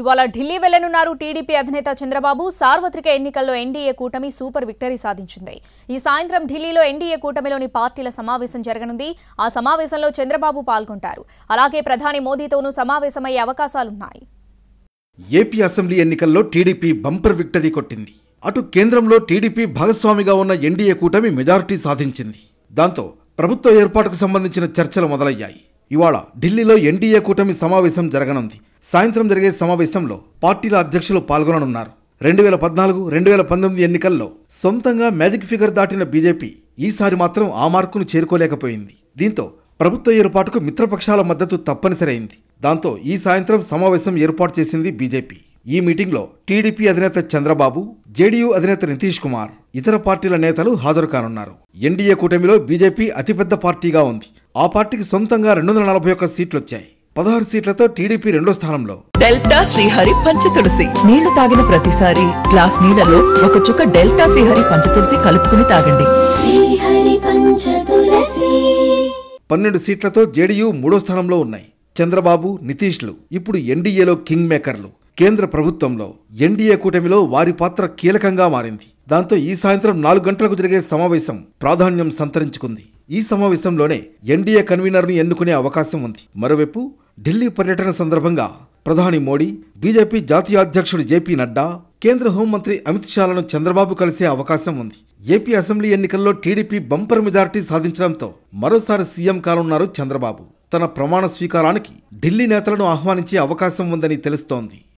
ఇవాళ ఢిల్లీ వెళ్లనున్నారు టీడీపీ అధినేత చంద్రబాబు సార్వత్రిక ఎన్నికల్లో ఎన్డీఏ కూటమి సూపర్ విక్టరీ సాధించింది ఈ సాయంత్రం ఢిల్లీలో ఎన్డీఏ కూటమిలోని పార్టీల సమావేశం జరగనుంది ఆ సమావేశంలో చంద్రబాబు పాల్గొంటారు అలాగే ప్రధాని మోదీతోనూ సమావేశమయ్యే అవకాశాలున్నాయి ఏపీ అసెంబ్లీ ఎన్నికల్లో టీడీపీ బంపర్ విక్టరీ కొట్టింది అటు కేంద్రంలో టీడీపీ భాగస్వామిగా ఉన్న ఎన్డీఏ కూటమి మెజారిటీ సాధించింది దాంతో ప్రభుత్వ ఏర్పాటుకు సంబంధించిన చర్చలు మొదలయ్యాయి ఇవాళ ఢిల్లీలో ఎన్డీఏ కూటమి సమావేశం జరగనుంది సాయంత్రం జరిగే సమావేశంలో పార్టీల అధ్యక్షులు పాల్గొననున్నారు రెండు వేల పద్నాలుగు రెండు వేల పంతొమ్మిది ఎన్నికల్లో సొంతంగా మ్యాజిక్ ఫిగర్ దాటిన బీజేపీ ఈసారి మాత్రం ఆ మార్కును చేరుకోలేకపోయింది దీంతో ప్రభుత్వ ఏర్పాటుకు మిత్రపక్షాల మద్దతు తప్పనిసరైంది దాంతో ఈ సాయంత్రం సమావేశం ఏర్పాటు చేసింది బీజేపీ ఈ మీటింగ్లో టీడీపీ అధినేత చంద్రబాబు జేడీయూ అధినేత నితీష్ కుమార్ ఇతర పార్టీల నేతలు హాజరు కానున్నారు ఎన్డీఏ కూటమిలో బీజేపీ అతిపెద్ద పార్టీగా ఉంది ఆ పార్టీకి సొంతంగా రెండు వందల నలభై ఒక్క సీట్లొచ్చాయి పదహారు సీట్లతో టీడీపీ రెండో స్థానంలో డెల్టా శ్రీహరి పంచ తులసి నీళ్లు తాగిన ప్రతిసారి గ్లాస్ నీళ్లలో ఒక చుక్క డెల్టా శ్రీహరి పంచ తులసి కలుపుకుని తాగండి పన్నెండు సీట్లతో జేడీయూ మూడో స్థానంలో ఉన్నాయి చంద్రబాబు నితీష్లు ఇప్పుడు ఎన్డీఏలో కింగ్ మేకర్లు కేంద్ర ప్రభుత్వంలో ఎన్డీఏ కూటమిలో వారి పాత్ర కీలకంగా మారింది దాంతో ఈ సాయంత్రం నాలుగు గంటలకు జరిగే సమావేశం ప్రాధాన్యం సంతరించుకుంది ఈ సమావేశంలోనే ఎన్డీఏ కన్వీనర్ను ఎన్నుకునే అవకాశం ఉంది మరోవైపు ఢిల్లీ పర్యటన సందర్భంగా ప్రధాని మోడీ బీజేపీ జాతీయ అధ్యక్షుడు జేపీ నడ్డా కేంద్ర హోంమంత్రి అమిత్ షాలను చంద్రబాబు కలిసే అవకాశం ఉంది ఏపీ అసెంబ్లీ ఎన్నికల్లో టీడీపీ బంపర్ మెజార్టీ సాధించడంతో మరోసారి సీఎం కానున్నారు చంద్రబాబు తన ప్రమాణ స్వీకారానికి ఢిల్లీ నేతలను ఆహ్వానించే అవకాశం ఉందని తెలుస్తోంది